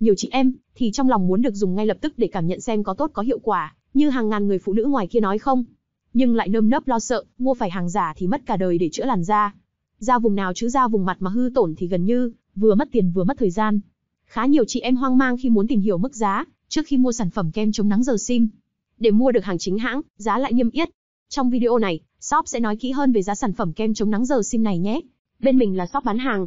nhiều chị em thì trong lòng muốn được dùng ngay lập tức để cảm nhận xem có tốt có hiệu quả, như hàng ngàn người phụ nữ ngoài kia nói không. Nhưng lại nơm nớp lo sợ, mua phải hàng giả thì mất cả đời để chữa làn da. Da vùng nào chứ da vùng mặt mà hư tổn thì gần như vừa mất tiền vừa mất thời gian. Khá nhiều chị em hoang mang khi muốn tìm hiểu mức giá trước khi mua sản phẩm kem chống nắng giờ sim. Để mua được hàng chính hãng, giá lại niêm yết. Trong video này, shop sẽ nói kỹ hơn về giá sản phẩm kem chống nắng giờ sim này nhé. Bên mình là shop bán hàng,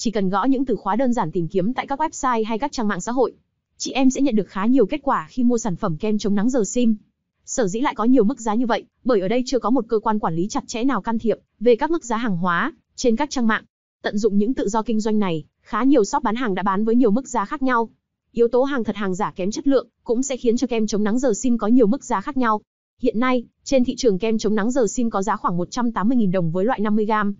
Chỉ cần gõ những từ khóa đơn giản tìm kiếm tại các website hay các trang mạng xã hội, chị em sẽ nhận được khá nhiều kết quả khi mua sản phẩm kem chống nắng giờ sim. Sở dĩ lại có nhiều mức giá như vậy, bởi ở đây chưa có một cơ quan quản lý chặt chẽ nào can thiệp về các mức giá hàng hóa trên các trang mạng. Tận dụng những tự do kinh doanh này, khá nhiều shop bán hàng đã bán với nhiều mức giá khác nhau. Yếu tố hàng thật hàng giả kém chất lượng cũng sẽ khiến cho kem chống nắng giờ sim có nhiều mức giá khác nhau. Hiện nay, trên thị trường kem chống nắng giờ sim có giá khoảng 180.000 đồng với loại 50 gram.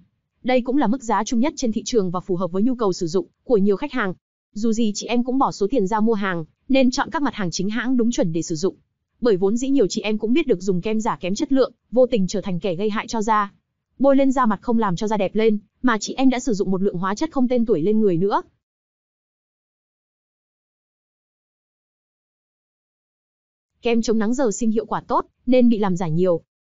Đây cũng là mức giá chung nhất trên thị trường và phù hợp với nhu cầu sử dụng của nhiều khách hàng. Dù gì chị em cũng bỏ số tiền ra mua hàng, nên chọn các mặt hàng chính hãng đúng chuẩn để sử dụng. Bởi vốn dĩ nhiều chị em cũng biết được dùng kem giả kém chất lượng, vô tình trở thành kẻ gây hại cho da. Bôi lên da mặt không làm cho da đẹp lên, mà chị em đã sử dụng một lượng hóa chất không tên tuổi lên người nữa. Kem chống nắng giờ sinh hiệu quả tốt, nên bị làm giả nhiều,